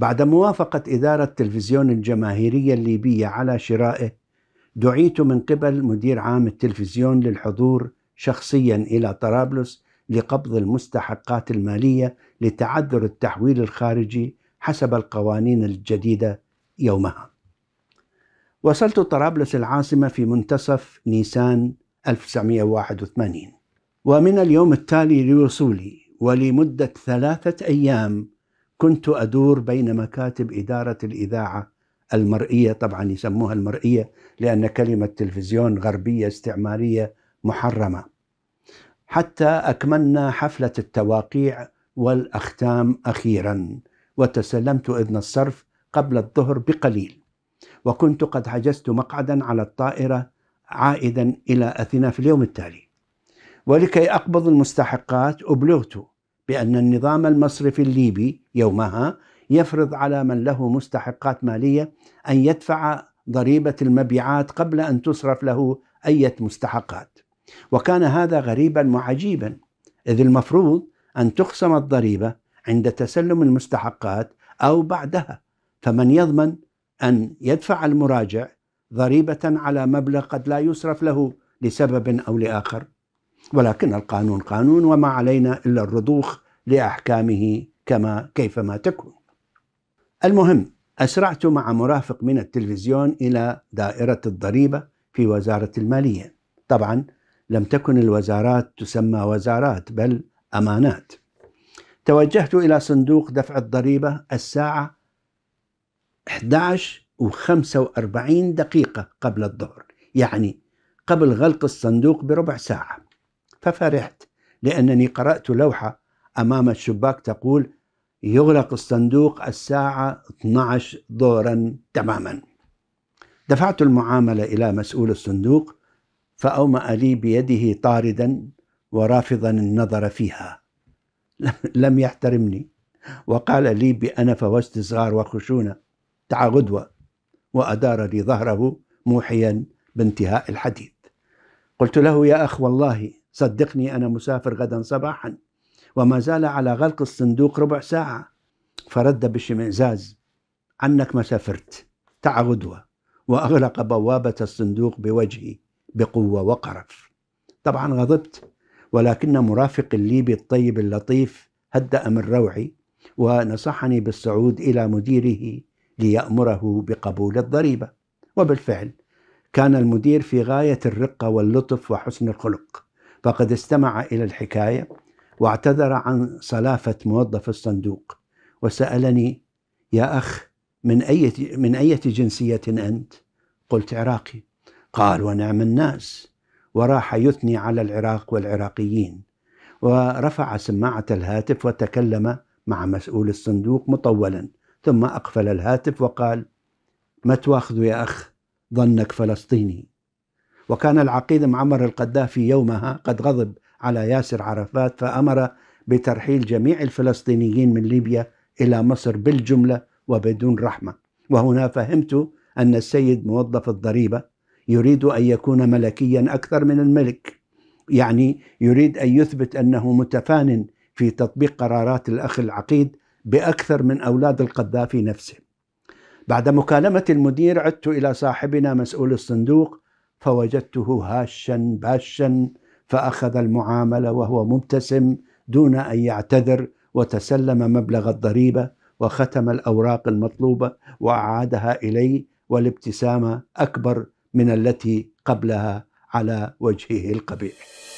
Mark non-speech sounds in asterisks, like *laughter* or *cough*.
بعد موافقة إدارة التلفزيون الجماهيرية الليبية على شرائه دعيت من قبل مدير عام التلفزيون للحضور شخصيا إلى طرابلس لقبض المستحقات المالية لتعذر التحويل الخارجي حسب القوانين الجديدة يومها وصلت طرابلس العاصمة في منتصف نيسان 1981 ومن اليوم التالي لوصولي ولمدة ثلاثة أيام كنت أدور بين مكاتب إدارة الإذاعة المرئية طبعا يسموها المرئية لأن كلمة تلفزيون غربية استعمارية محرمة حتى أكملنا حفلة التواقيع والأختام أخيرا وتسلمت إذن الصرف قبل الظهر بقليل وكنت قد حجزت مقعدا على الطائرة عائدا إلى أثينا في اليوم التالي ولكي أقبض المستحقات أبلغت بأن النظام المصرفي الليبي يومها يفرض على من له مستحقات مالية أن يدفع ضريبة المبيعات قبل أن تصرف له أي مستحقات وكان هذا غريبا وعجيبا إذ المفروض أن تخصم الضريبة عند تسلم المستحقات أو بعدها فمن يضمن أن يدفع المراجع ضريبة على مبلغ قد لا يصرف له لسبب أو لآخر ولكن القانون قانون وما علينا إلا الرضوخ لأحكامه كما كيفما تكون المهم أسرعت مع مرافق من التلفزيون إلى دائرة الضريبة في وزارة المالية طبعا لم تكن الوزارات تسمى وزارات بل أمانات توجهت إلى صندوق دفع الضريبة الساعة 11 و45 دقيقة قبل الظهر يعني قبل غلق الصندوق بربع ساعة ففرحت لأنني قرأت لوحة أمام الشباك تقول يغلق الصندوق الساعة 12 ظهرا تماما دفعت المعاملة إلى مسؤول الصندوق فأومأ لي بيده طاردا ورافضا النظر فيها *laughs* لم يحترمني وقال لي بأنفة واستصغار وخشونة تعا غدوة وأدار لي ظهره موحيا بانتهاء الحديث قلت له يا أخ والله صدقني أنا مسافر غدا صباحا وما زال على غلق الصندوق ربع ساعة فرد بشمئزاز عنك ما سافرت تعا غدوة وأغلق بوابة الصندوق بوجهي بقوة وقرف طبعا غضبت ولكن مرافق الليبي الطيب اللطيف هدأ من روعي ونصحني بالصعود إلى مديره ليأمره بقبول الضريبة وبالفعل كان المدير في غاية الرقة واللطف وحسن الخلق فقد استمع إلى الحكاية واعتذر عن صلافة موظف الصندوق وسألني يا أخ من أي من أية جنسية أنت؟ قلت عراقي قال ونعم الناس وراح يثني على العراق والعراقيين ورفع سماعة الهاتف وتكلم مع مسؤول الصندوق مطولا ثم أقفل الهاتف وقال ما تواخذ يا أخ ظنك فلسطيني وكان العقيد معمر القذافي يومها قد غضب على ياسر عرفات فأمر بترحيل جميع الفلسطينيين من ليبيا إلى مصر بالجملة وبدون رحمة وهنا فهمت أن السيد موظف الضريبة يريد أن يكون ملكيا أكثر من الملك يعني يريد أن يثبت أنه متفان في تطبيق قرارات الأخ العقيد بأكثر من أولاد القذافي نفسه بعد مكالمة المدير عدت إلى صاحبنا مسؤول الصندوق فوجدته هاشا باشا فأخذ المعاملة وهو مبتسم دون أن يعتذر وتسلم مبلغ الضريبة وختم الأوراق المطلوبة وأعادها إلي والابتسامة أكبر من التي قبلها على وجهه القبيح